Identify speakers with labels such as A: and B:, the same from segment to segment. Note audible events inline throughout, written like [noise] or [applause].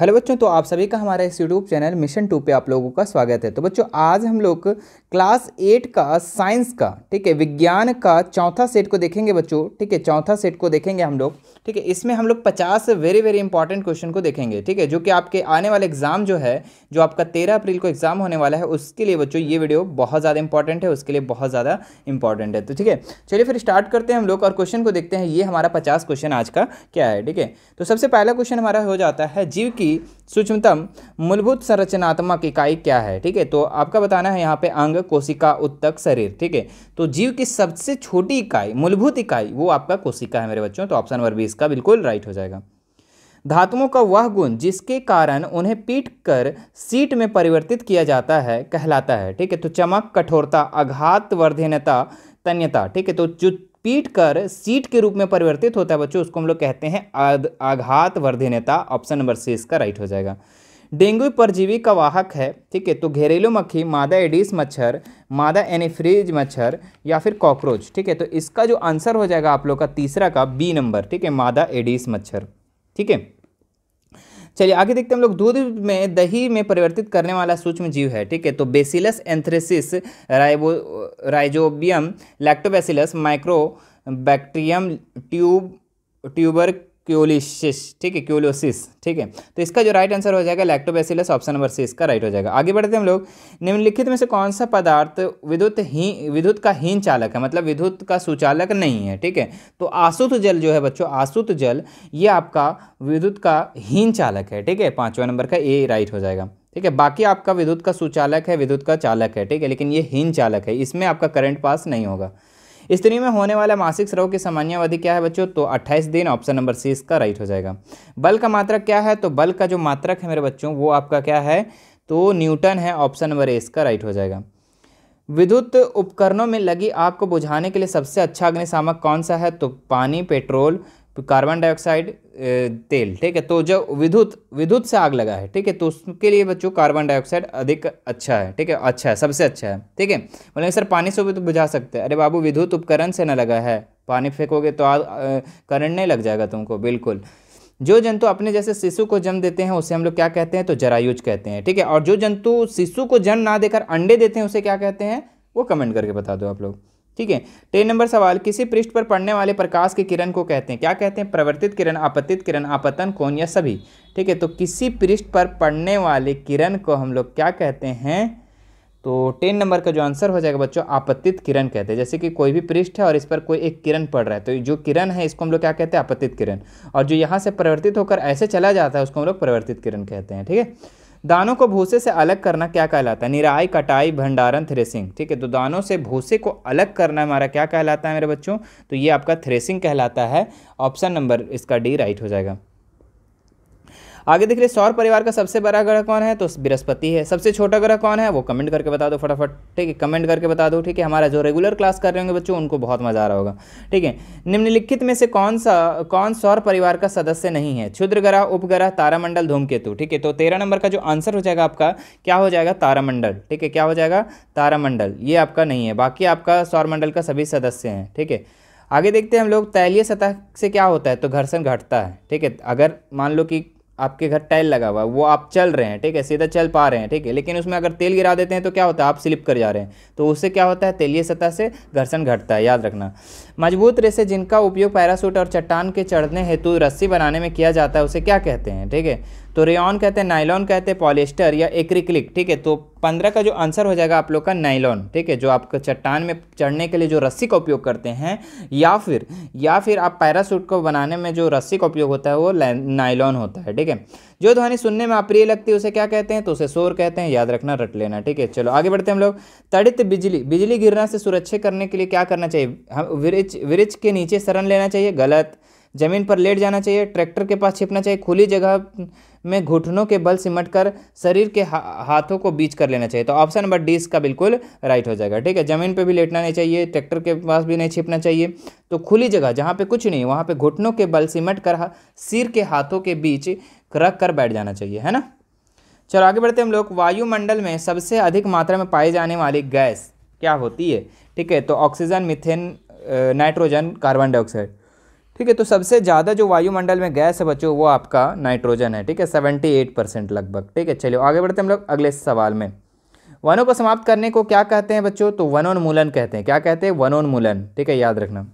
A: hello बच्चों तो आप सभी का हमारा इस यूट्यूब चैनल मिशन टू पे आप लोगों का स्वागत है तो बच्चों आज हम लोग क्लास एट का साइंस का ठीक है विज्ञान का चौथा सेट को देखेंगे बच्चों ठीक है चौथा सेट को देखेंगे हम लोग ठीक है इसमें हम लोग पचास वेरी वेरी इंपॉर्टेंट क्वेश्चन को देखेंगे ठीक है जो कि आपके आने वाले एग्जाम जो है जो आपका तेरह अप्रैल को एग्जाम होने वाला है उसके लिए बच्चों ये वीडियो बहुत ज़्यादा इंपॉर्टेंट है उसके लिए बहुत ज़्यादा इंपॉर्टेंट है तो ठीक है चलिए फिर स्टार्ट करते हैं हम लोग और क्वेश्चन को देखते हैं ये हमारा पचास क्वेश्चन आज का क्या है ठीक है तो सबसे पहला क्वेश्चन हमारा हो जाता है जीव की सूक्ष्मतम मूलभूत संरचनात्मक इकाई क्या है ठीक है तो आपका बताना है यहाँ पे अंग कोशिका उत्तक शरीर ठीक है तो जीव की सबसे छोटी इकाई मूलभूत इकाई वो आपका कोशिका है मेरे बच्चों तो ऑप्शन नंबर बी इसका बिल्कुल राइट हो जाएगा धातुओं का वह गुण जिसके कारण उन्हें पीट कर सीट में परिवर्तित किया जाता है कहलाता है ठीक है तो चमक कठोरता आघात वर्धनता तन्यता ठीक है तो जो पीट कर सीट के रूप में परिवर्तित होता है बच्चों उसको हम लोग कहते हैं आघात वर्धिनेता ऑप्शन नंबर सी इसका राइट हो जाएगा डेंगू परजीवी का वाहक है ठीक है तो घरेलू मक्खी मादा एडिस मच्छर मादा एनिफ्रीज मच्छर या फिर कॉकरोच ठीक है तो इसका जो आंसर हो जाएगा आप लोग का तीसरा का बी नंबर ठीक है मादा एडिस मच्छर ठीक है चलिए आगे देखते हैं हम लोग दूध में दही में परिवर्तित करने वाला सूक्ष्म जीव है ठीक है तो bacillus anthracis ribo rhizobium lactobacillus micro bacterium tube tuberculosis ठीक है क्योलोसिस ठीक है तो इसका जो राइट आंसर हो जाएगा लैक्टोबैसिलस ऑप्शन नंबर सी इसका राइट हो जाएगा आगे बढ़ते हैं हम लोग निम्नलिखित में से कौन सा पदार्थ विद्युत ही विद्युत का हीन चालक है मतलब विद्युत का सुचालक नहीं है ठीक है तो आसुत जल जो है बच्चों आसुत जल ये आपका विद्युत का हीन चालक है ठीक है पाँचवा नंबर का ए राइट हो जाएगा ठीक है बाकी आपका विद्युत का सुचालक है विद्युत का चालक है ठीक है लेकिन ये हीन चालक है इसमें आपका करंट पास नहीं होगा स्त्री में होने वाला मासिक स्रव की सामान्य अवधि क्या है बच्चों तो अट्ठाईस दिन ऑप्शन नंबर सी इसका राइट हो जाएगा बल का मात्रक क्या है तो बल का जो मात्रक है मेरे बच्चों वो आपका क्या है तो न्यूटन है ऑप्शन नंबर ए इसका राइट हो जाएगा विद्युत उपकरणों में लगी आग को बुझाने के लिए सबसे अच्छा अग्निशामक कौन सा है तो पानी पेट्रोल कार्बन तो डाइऑक्साइड तेल ठीक है तो जब विद्युत विद्युत से आग लगा है ठीक है तो उसके लिए बच्चों कार्बन डाइऑक्साइड अधिक अच्छा है ठीक है अच्छा है सबसे अच्छा है ठीक है बोलेंगे मतलब सर पानी से भी तो बुझा सकते हैं अरे बाबू विद्युत उपकरण से ना लगा है पानी फेंकोगे तो आग करंट नहीं लग जाएगा तुमको बिल्कुल जो जंतु अपने जैसे शिशु को जन्म देते हैं उसे हम लोग क्या कहते हैं तो जरायुज कहते हैं ठीक है और जो जंतु शिशु को जन्म ना देकर अंडे देते हैं उसे क्या कहते हैं वो कमेंट करके बता दो आप लोग ठीक है टेन तो नंबर सवाल किसी पृष्ठ पर पड़ने वाले प्रकाश के किरण को कहते हैं क्या कहते हैं प्रवर्तित किरण आपतित किरण आपतन कौन या सभी ठीक है तो किसी पृष्ठ पर पड़ने वाले किरण को हम लोग क्या कहते हैं तो टेन नंबर का जो आंसर हो जाएगा बच्चों आपतित किरण कहते हैं जैसे कि कोई भी पृष्ठ है और इस पर कोई एक किरण पड़ रहा है तो जो किरण है इसको हम लोग क्या कहते हैं आपतित किरण और जो यहाँ से परिवर्तित होकर ऐसे चला जाता है उसको हम लोग परिवर्तित किरण कहते हैं ठीक है दानों को भूसे से अलग करना क्या कहलाता है निराई कटाई भंडारण थ्रेसिंग ठीक है तो दानों से भूसे को अलग करना हमारा क्या कहलाता है मेरे बच्चों तो ये आपका थ्रेसिंग कहलाता है ऑप्शन नंबर इसका डी राइट हो जाएगा आगे देख लीजिए सौर परिवार का सबसे बड़ा ग्रह कौन है तो बृहस्पति है सबसे छोटा ग्रह कौन है वो कमेंट करके बता दो फटाफट ठीक है कमेंट करके बता दो ठीक है हमारा जो रेगुलर क्लास कर रहे होंगे बच्चों उनको बहुत मजा आ रहा होगा ठीक है निम्नलिखित में से कौन सा कौन सौर परिवार का सदस्य नहीं है क्षुद्र ग्रह उपग्रह तारामंडल धूमकेतु ठीक है तो तेरह नंबर का जो आंसर हो जाएगा आपका क्या हो जाएगा तारामंडल ठीक है क्या हो जाएगा तारामंडल ये आपका नहीं है बाकी आपका सौरमंडल का सभी सदस्य हैं ठीक है आगे देखते हैं हम लोग तैलीय सतह से क्या होता है तो घर्षण घटता है ठीक है अगर मान लो कि आपके घर टाइल लगा हुआ है वो आप चल रहे हैं ठीक है सीधा चल पा रहे हैं ठीक है लेकिन उसमें अगर तेल गिरा देते हैं तो क्या होता है आप स्लिप कर जा रहे हैं तो उससे क्या होता है तेलीय सतह से घर्षण घटता है याद रखना मजबूत रेसे जिनका उपयोग पैरासूट और चट्टान के चढ़ने हेतु रस्सी बनाने में किया जाता है उसे क्या कहते हैं ठीक है तो रेन कहते हैं नाइलॉन कहते हैं पॉलिस्टर या एक्रिक्लिक ठीक है तो पंद्रह का जो आंसर हो जाएगा आप लोग का नाइलॉन ठीक है जो आप चट्टान में चढ़ने के लिए जो रस्सी का उपयोग करते हैं या फिर या फिर आप पैरासूट को बनाने में जो रस्सी का उपयोग होता है वो नाइलॉन होता है ठीक है जो ध्वनि सुनने में अप्रिय लगती है उसे क्या कहते हैं तो उसे शोर कहते हैं याद रखना रट लेना ठीक है चलो आगे बढ़ते हैं हम लोग तड़ित बिजली बिजली गिरना से सुरक्षित करने के लिए क्या करना चाहिए हम वृक्ष वृक्ष के नीचे शरण लेना चाहिए गलत जमीन पर लेट जाना चाहिए ट्रैक्टर के पास छिपना चाहिए खुली जगह में घुटनों के बल सिमट कर शरीर के हा, हाथों को बीच कर लेना चाहिए तो ऑप्शन नंबर डी इसका बिल्कुल राइट हो जाएगा ठीक है जमीन पर भी लेटना नहीं चाहिए ट्रैक्टर के पास भी नहीं छिपना चाहिए तो खुली जगह जहाँ पर कुछ नहीं वहाँ पर घुटनों के बल सिमट कर सिर के हाथों के बीच रख कर बैठ जाना चाहिए है ना चलो आगे बढ़ते हम लोग वायुमंडल में सबसे अधिक मात्रा में पाई जाने वाली गैस क्या होती है ठीक है तो oxygen methane nitrogen carbon dioxide ठीक है तो सबसे ज़्यादा जो वायुमंडल में गैस है बच्चों वो आपका नाइट्रोजन है ठीक है सेवेंटी एट परसेंट लगभग ठीक है चलिए आगे बढ़ते हैं हम लोग अगले सवाल में वनों को समाप्त करने को क्या कहते हैं बच्चों तो वनोन्मूलन कहते हैं क्या कहते हैं वनोन्मूलन ठीक है याद रखना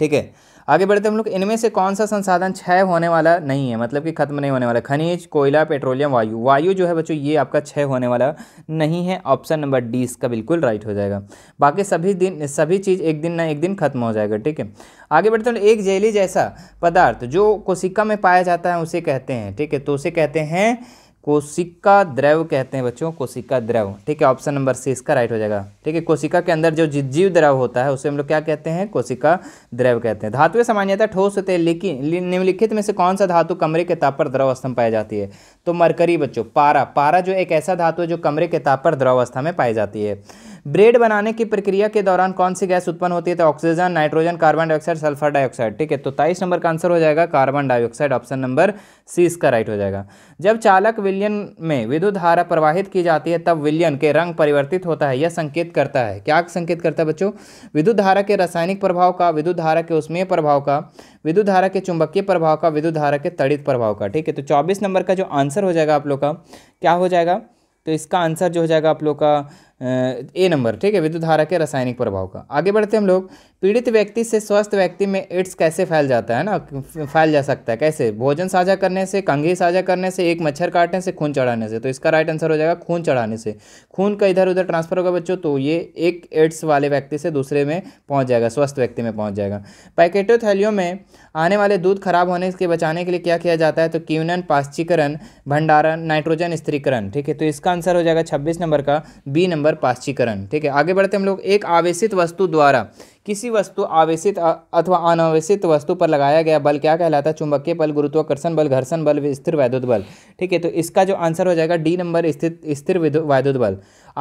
A: ठीक है आगे बढ़ते हम लोग इनमें से कौन सा संसाधन क्षय होने वाला नहीं है मतलब कि खत्म नहीं होने वाला खनिज कोयला पेट्रोलियम वायु वायु जो है बच्चों ये आपका क्षय होने वाला नहीं है ऑप्शन नंबर डी इसका बिल्कुल राइट हो जाएगा बाकी सभी दिन सभी चीज़ एक दिन ना एक दिन खत्म हो जाएगा ठीक है आगे बढ़ते हैं एक जेली जैसा पदार्थ जो कोशिका में पाया जाता है उसे कहते हैं ठीक है तो उसे कहते हैं कोशिका द्रव कहते हैं बच्चों कोशिका द्रव ठीक है ऑप्शन नंबर सी इसका राइट हो जाएगा ठीक है कोशिका के अंदर जो जीव द्रव होता है उसे हम लोग क्या कहते हैं कोशिका द्रव कहते हैं धातुएं सामान्यता ठोस होते हैं लेकिन निम्नलिखित में से कौन सा धातु कमरे के ताप पर द्रवावस्था में पाई जाती है तो मरकरी बच्चों पारा पारा जो एक ऐसा धातु है जो कमरे के ताप पर द्रवावस्था में पाई जाती है ब्रेड बनाने की प्रक्रिया के दौरान कौन सी गैस उत्पन्न होती है तो oxygen nitrogen carbon dioxide sulphur dioxide ठीक है तो तेईस नंबर का आंसर हो जाएगा carbon dioxide option number C इसका राइट हो जाएगा जब चालक विलियन में विद्युत धारा प्रवाहित की जाती है तब विलियन के रंग परिवर्तित होता है यह संकेत करता है क्या संकेत करता है बच्चों विद्युत धारा के रासायनिक प्रभाव का विद्युत धारा के उष्मीय प्रभाव का विद्युत धारा के चुंबकीय प्रभाव का विद्युत धारा के तड़ित प्रभाव का ठीक है तो चौबीस नंबर का जो आंसर हो जाएगा आप लोग का क्या हो जाएगा तो इसका आंसर जो हो जाएगा आप लोग का ए नंबर ठीक है विद्युत धारा के रासायनिक प्रभाव का आगे बढ़ते हम लोग पीड़ित व्यक्ति से स्वस्थ व्यक्ति में एड्स कैसे फैल जाता है ना फैल जा सकता है कैसे भोजन साझा करने से कंघी साझा करने से एक मच्छर काटने से खून चढ़ाने से तो इसका राइट आंसर हो जाएगा खून चढ़ाने से खून का इधर उधर ट्रांसफर होगा बच्चों तो ये एक एड्स वाले व्यक्ति से दूसरे में पहुँच जाएगा स्वस्थ व्यक्ति में पहुँच जाएगा थैलियों में आने वाले दूध खराब होने के बचाने के लिए क्या किया जाता है तो क्यूनन पाश्चीकरण भंडारण नाइट्रोजन स्त्रीकरण ठीक है तो इसका आंसर हो जाएगा छब्बीस नंबर का बी नंबर नंबर पाश्चीकरण ठीक है आगे बढ़ते हम लोग एक आवेशित वस्तु द्वारा किसी वस्तु आवेशित अथवा अनावेशित वस्तु पर लगाया गया बल क्या कहलाता है चुंबकीय बल गुरुत्वाकर्षण बल घर्षण बल स्थिर वैद्युत बल ठीक है तो इसका जो आंसर हो जाएगा डी नंबर स्थित स्थिर वैद्युत बल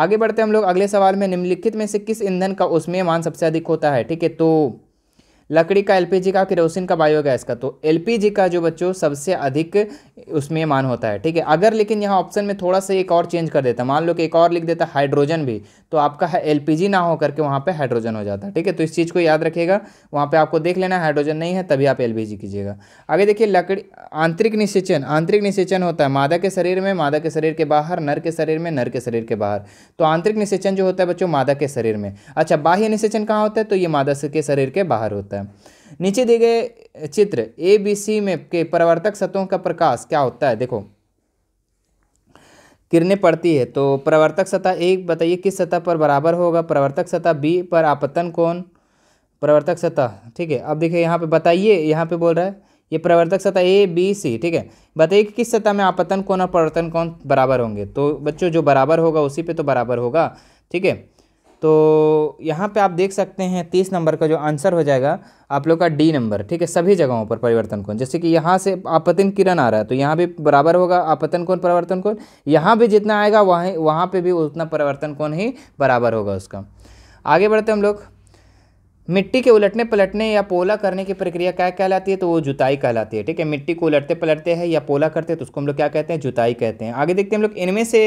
A: आगे बढ़ते हम लोग अगले सवाल में निम्नलिखित में से किस ईंधन का उसमें मान सबसे अधिक होता है ठीक है तो लकड़ी का एलपीजी का किरोसिन का बायोगैस का तो एलपीजी का जो बच्चों सबसे अधिक उसमें मान होता है ठीक है अगर लेकिन यहाँ ऑप्शन में थोड़ा सा एक और चेंज कर देता मान लो कि एक और लिख देता हाइड्रोजन भी तो आपका एलपीजी ना होकर के वहाँ पर हाइड्रोजन हो जाता है ठीक है तो इस चीज़ को याद रखिएगा वहाँ पर आपको देख लेना हाइड्रोजन नहीं है तभी आप एल कीजिएगा आगे देखिए लकड़ी आंतरिक निषेचन आंतरिक निषेचन होता है मादा के शरीर में मादा के शरीर के बाहर नर के शरीर में नर के शरीर के बाहर तो आंतरिक निषेचन जो होता है बच्चों मादा के शरीर में अच्छा बाह्य निषेचन कहाँ होता है तो ये मादा के शरीर के बाहर होता है है नीचे दिए गए चित्र ए बी सी में के परावर्तक सतहों का प्रकाश क्या होता है देखो किरने पड़ती है तो परावर्तक सतह एक बताइए किस सतह पर बराबर होगा परावर्तक सतह बी पर आपतन कौन परावर्तक सतह ठीक है अब देखिए यहाँ पे बताइए यहाँ पे बोल रहा है ये परावर्तक सतह ए बी सी ठीक है बताइए किस सतह में आपतन कौन और परावर्तन कौन बराबर होंगे तो बच्चों जो बराबर होगा उसी पे तो बराबर होगा ठीक है तो यहाँ पे आप देख सकते हैं तीस नंबर का जो आंसर हो जाएगा आप लोग का डी नंबर ठीक है सभी जगहों पर परिवर्तन कोण जैसे कि यहाँ से आपतन किरण आ रहा है तो यहाँ भी बराबर होगा आपतन कोण परिवर्तन कोण यहाँ भी जितना आएगा वहीं वहाँ पे भी उतना परिवर्तन कोण ही बराबर होगा उसका आगे बढ़ते हम लोग मिट्टी के उलटने पलटने या पोला करने की प्रक्रिया क्या कहलाती है तो वो जुताई कहलाती है ठीक है मिट्टी को उलटते पलटते हैं या पोला करते हैं तो उसको हम लोग क्या कहते हैं जुताई कहते हैं आगे देखते हैं हम लोग इनमें से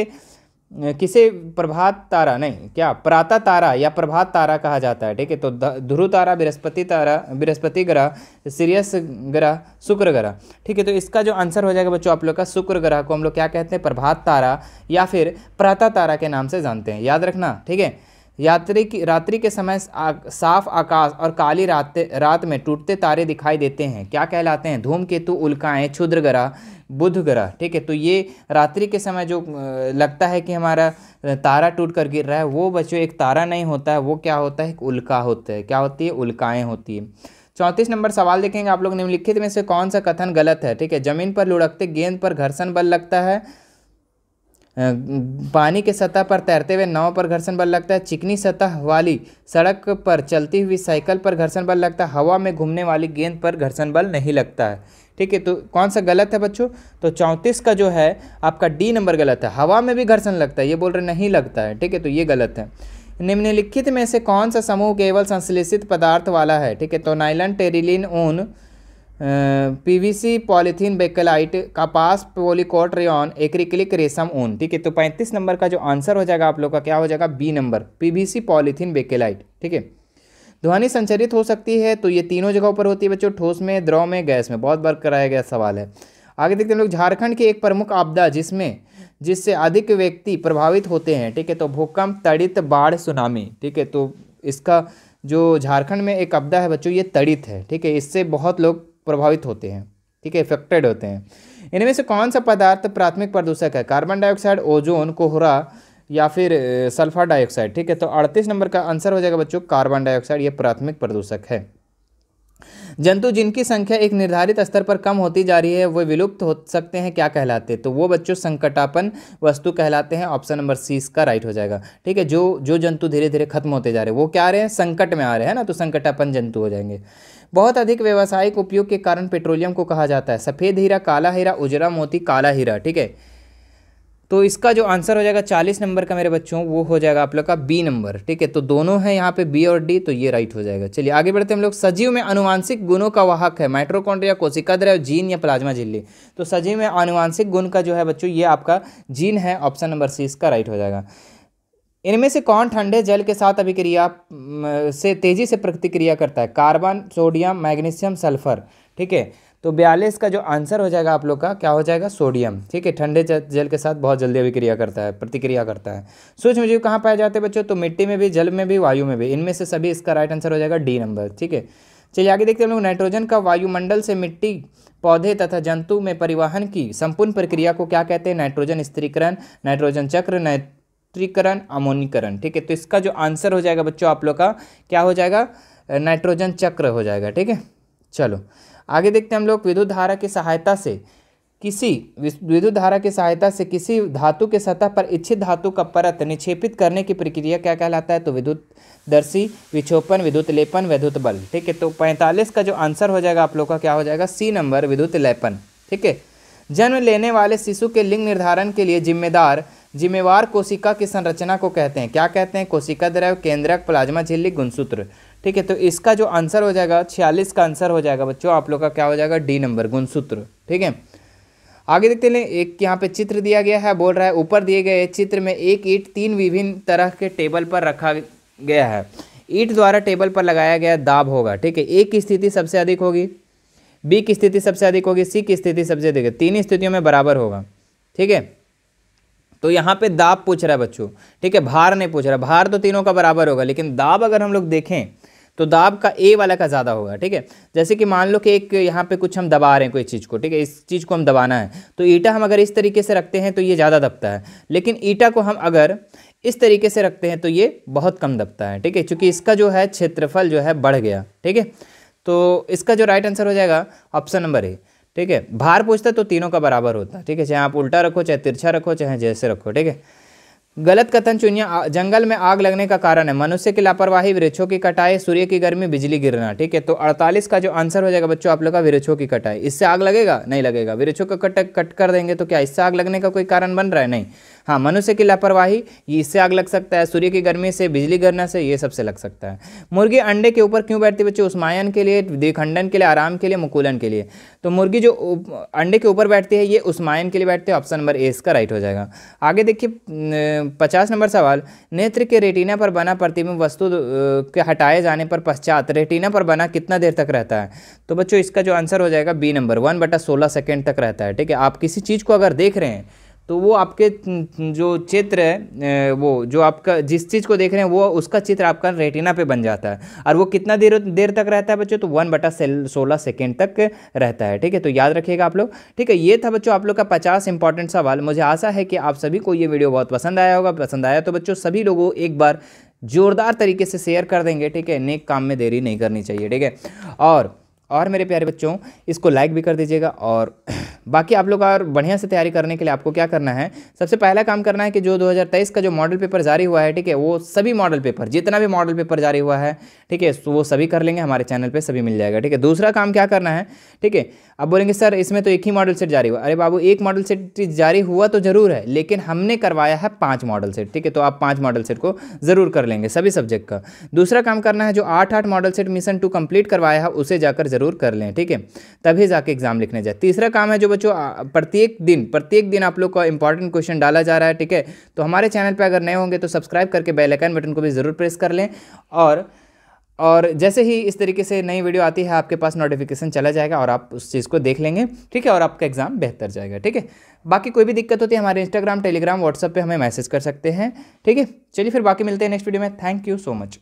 A: किसे प्रभात तारा नहीं क्या प्राता तारा या प्रभात तारा कहा जाता है ठीक है तो ध्रुव तारा बृहस्पति तारा बृहस्पति ग्रह सीरियस ग्रह शुक्र ग्रह ठीक है तो इसका जो आंसर हो जाएगा बच्चों आप लोग का शुक्र ग्रह को हम लोग क्या कहते हैं प्रभात तारा या फिर प्राता तारा के नाम से जानते हैं याद रखना ठीक है यात्री की रात्रि के समय आ, साफ आकाश और काली रात रात में टूटते तारे दिखाई देते हैं क्या कहलाते हैं धूम केतु उल्काएँ क्षुद्र ग्रह बुध ग्रह ठीक है तो ये रात्रि के समय जो लगता है कि हमारा तारा टूट कर गिर रहा है वो बच्चों एक तारा नहीं होता है वो क्या होता है एक उल्का होता है क्या होती है उल्काएँ होती है चौंतीस नंबर सवाल देखेंगे आप लोग निम्नलिखित में से कौन सा कथन गलत है ठीक है जमीन पर लुढ़कते गेंद पर घर्षण बल लगता है पानी के सतह पर तैरते हुए नाव पर घर्षण बल लगता है चिकनी सतह वाली सड़क पर चलती हुई साइकिल पर घर्षण बल लगता है हवा में घूमने वाली गेंद पर घर्षण बल नहीं लगता है ठीक है तो कौन सा गलत है बच्चों तो चौंतीस का जो है आपका डी नंबर गलत है हवा में भी घर्षण लगता है ये बोल रहे नहीं लगता है ठीक है तो ये गलत है निम्नलिखित में से कौन सा समूह केवल संश्लेषित पदार्थ वाला है ठीक है तो नाइलन टेरिलिन ऊन पीवीसी पॉलीथीन बेकलाइट कपास पोलिकोट रेन एक्रिक्लिक रेशम ऊन ठीक है तो 35 नंबर का जो आंसर हो जाएगा आप लोग का क्या हो जाएगा B number PVC polythene bakelite ठीक है ध्वनि संचरित हो सकती है तो ये तीनों जगहों पर होती है बच्चों ठोस में द्रव में गैस में बहुत बार कराया गया सवाल है आगे देखते हैं लोग झारखंड की एक प्रमुख आपदा जिसमें जिससे अधिक व्यक्ति प्रभावित होते हैं ठीक है तो भूकंप तड़ित बाढ़ सुनामी ठीक है तो इसका जो झारखंड में एक आपदा है बच्चों ये तड़ित है ठीक है इससे बहुत लोग प्रभावित होते हैं ठीक है इफेक्टेड होते हैं इनमें से कौन सा पदार्थ प्राथमिक प्रदूषक है कार्बन डाइऑक्साइड ओजोन कोहरा या फिर सल्फर डाइऑक्साइड ठीक है तो अड़तीस नंबर का आंसर हो जाएगा बच्चों कार्बन डाइऑक्साइड ये प्राथमिक प्रदूषक है जंतु जिनकी संख्या एक निर्धारित स्तर पर कम होती जा रही है वे विलुप्त हो सकते हैं क्या कहलाते हैं तो वो बच्चों संकटापन वस्तु कहलाते हैं ऑप्शन नंबर सी इसका राइट हो जाएगा ठीक है जो जो जंतु धीरे धीरे खत्म होते जा रहे हैं वो क्या आ रहे हैं संकट में आ रहे हैं ना तो संकटापन जंतु हो जाएंगे बहुत अधिक व्यावसायिक उपयोग के कारण पेट्रोलियम को कहा जाता है सफ़ेद हीरा काला हीरा उजरा मोती काला हीरा ठीक है तो इसका जो आंसर हो जाएगा चालीस नंबर का मेरे बच्चों वो हो जाएगा आप लोग का बी नंबर ठीक है तो दोनों है यहाँ पे बी और डी तो ये राइट हो जाएगा चलिए आगे बढ़ते हैं हम लोग सजीव में अनुवांशिक गुणों का वाहक है माइट्रोकॉन्ड्रिया कोशिका द्रव जीन या प्लाज्मा झिल्ली तो सजीव में अनुवांशिक गुण का जो है बच्चों ये आपका जीन है ऑप्शन नंबर सी इसका राइट हो जाएगा इनमें से कौन ठंडे जल के साथ अभिक्रिया से तेजी से प्रतिक्रिया करता है कार्बन सोडियम मैग्नीशियम सल्फर ठीक है तो बयालीस का जो आंसर हो जाएगा आप लोग का क्या हो जाएगा सोडियम ठीक है ठंडे जल के साथ बहुत जल्दी अभिक्रिया करता है प्रतिक्रिया करता है सूक्ष्म जीव कहाँ पाए जाते हैं बच्चों तो मिट्टी में भी जल में भी वायु में भी इनमें से सभी इसका राइट आंसर हो जाएगा डी नंबर ठीक है चलिए आगे देखते हैं हम लोग नाइट्रोजन का वायुमंडल से मिट्टी पौधे तथा जंतु में परिवहन की संपूर्ण प्रक्रिया को क्या कहते हैं नाइट्रोजन स्त्रीकरण नाइट्रोजन चक्र नाइत्रीकरण अमोनीकरण ठीक है तो इसका जो आंसर हो जाएगा बच्चों आप लोग का क्या हो जाएगा नाइट्रोजन चक्र हो जाएगा ठीक है चलो आगे देखते हैं हम लोग विद्युत धारा की सहायता से किसी विद्युत धारा की सहायता से किसी धातु के सतह पर इच्छित धातु का परत निक्षेपित करने की प्रक्रिया क्या कहलाता है तो विद्युत दर्शी विक्षोपण विद्युत लेपन विद्युत बल ठीक है तो 45 का जो आंसर हो जाएगा आप लोग का क्या हो जाएगा सी नंबर विद्युत लेपन ठीक है जन्म लेने वाले शिशु के लिंग निर्धारण के लिए जिम्मेदार जिम्मेवार कोशिका की संरचना को कहते हैं क्या कहते हैं कोशिका द्रव केंद्रक प्लाज्मा झिल्ली गुणसूत्र ठीक है तो इसका जो आंसर हो जाएगा छियालीस का आंसर हो जाएगा बच्चों आप लोग का क्या हो जाएगा डी नंबर गुणसूत्र ठीक है आगे देखते हैं एक यहाँ पे चित्र दिया गया है बोल रहा है ऊपर दिए गए चित्र में एक ईट तीन विभिन्न तरह के टेबल पर रखा गया है ईट द्वारा टेबल पर लगाया गया दाब होगा ठीक है ए की स्थिति सबसे अधिक होगी बी की स्थिति सबसे अधिक होगी सी की स्थिति सबसे अधिक तीन स्थितियों में बराबर होगा ठीक है तो यहाँ पे दाब पूछ रहा है बच्चों ठीक है भार नहीं पूछ रहा भार तो तीनों का बराबर होगा लेकिन दाब अगर हम लोग देखें तो दाब का ए वाला का ज़्यादा होगा ठीक है जैसे कि मान लो कि एक यहाँ पे कुछ हम दबा रहे हैं कोई चीज़ को ठीक है इस चीज़ को हम दबाना है तो ईटा हम अगर इस तरीके से रखते हैं तो ये ज़्यादा दबता है लेकिन ईटा को हम अगर इस तरीके से रखते हैं तो ये बहुत कम दबता है ठीक है चूँकि इसका जो है क्षेत्रफल जो है बढ़ गया ठीक है तो इसका जो राइट आंसर हो जाएगा ऑप्शन नंबर ए ठीक है भार पूछता तो तीनों का बराबर होता है ठीक है चाहे आप उल्टा रखो चाहे तिरछा रखो चाहे जैसे रखो ठीक है गलत कथन चुनिया जंगल में आग लगने का कारण है मनुष्य की लापरवाही वृक्षों की कटाई सूर्य की गर्मी बिजली गिरना ठीक है तो 48 का जो आंसर हो जाएगा बच्चों आप लोग का वृक्षों की कटाई इससे आग लगेगा नहीं लगेगा वृक्षों का कट कट कर देंगे तो क्या इससे आग लगने का कोई कारण बन रहा है नहीं हाँ मनुष्य की लापरवाही ये इससे आग लग सकता है सूर्य की गर्मी से बिजली गिरने से ये सबसे लग सकता है मुर्गी अंडे के ऊपर क्यों बैठती है बच्चे उस्मायन के लिए द्विखंडन के लिए आराम के लिए मुकुलन के लिए तो मुर्गी जो अंडे के ऊपर बैठती है ये उस्मायन के लिए बैठती है ऑप्शन नंबर ए इसका राइट हो जाएगा आगे देखिए पचास नंबर सवाल नेत्र के रेटिना पर बना प्रतिबिंब वस्तु के हटाए जाने पर पश्चात रेटिना पर बना कितना देर तक रहता है तो बच्चों इसका जो आंसर हो जाएगा बी नंबर वन बटा सोलह सेकेंड तक रहता है ठीक है आप किसी चीज़ को अगर देख रहे हैं तो वो आपके हम्म, जो चित्र है वो जो आपका जिस चीज़ को देख रहे हैं वो उसका चित्र आपका रेटिना पे बन जाता है और वो कितना देर देर तक रहता है बच्चों तो वन बटा सोलह सेकेंड तक रहता है ठीक है तो याद रखिएगा आप लोग ठीक है ये था बच्चों आप लोग का पचास इंपॉर्टेंट सवाल मुझे आशा है कि आप सभी को ये वीडियो बहुत पसंद आया होगा पसंद आया तो बच्चों सभी लोगों एक बार जोरदार तरीके से शेयर कर देंगे ठीक है नेक काम में देरी नहीं करनी चाहिए ठीक है और और मेरे प्यारे बच्चों इसको लाइक भी कर दीजिएगा और [clears throat] बाकी आप लोग और बढ़िया से तैयारी करने के लिए आपको क्या करना है सबसे पहला काम करना है कि जो 2023 का जो मॉडल पेपर जारी हुआ है ठीक है वो सभी मॉडल पेपर जितना भी मॉडल पेपर जारी हुआ है ठीक है वो सभी कर लेंगे हमारे चैनल पर सभी मिल जाएगा ठीक है दूसरा काम क्या करना है ठीक है अब बोलेंगे सर इसमें तो एक ही मॉडल सेट जारी हुआ अरे बाबू एक मॉडल सेट जारी हुआ तो ज़रूर है लेकिन हमने करवाया है पाँच मॉडल सेट ठीक है तो आप पाँच मॉडल सेट को ज़रूर कर लेंगे सभी सब्जेक्ट का दूसरा काम करना है जो आठ आठ model set mission two complete करवाया है उसे जाकर ज़रूर कर लें ठीक है तभी जाके एग्ज़ाम लिखने जाए तीसरा काम है जो बच्चों प्रत्येक दिन प्रत्येक दिन आप लोग का इंपॉर्टेंट क्वेश्चन डाला जा रहा है ठीक है तो हमारे चैनल पर अगर नए होंगे तो सब्सक्राइब करके बेलाइकन बटन को भी ज़रूर प्रेस कर लें और और जैसे ही इस तरीके से नई वीडियो आती है आपके पास नोटिफिकेशन चला जाएगा और आप उस चीज़ को देख लेंगे ठीक है और आपका एग्ज़ाम बेहतर जाएगा ठीक है बाकी कोई भी दिक्कत होती है हमारे इंस्टाग्राम टेलीग्राम व्हाट्सअप पे हमें मैसेज कर सकते हैं ठीक है चलिए फिर बाकी मिलते हैं नेक्स्ट वीडियो में थैंक यू सो मच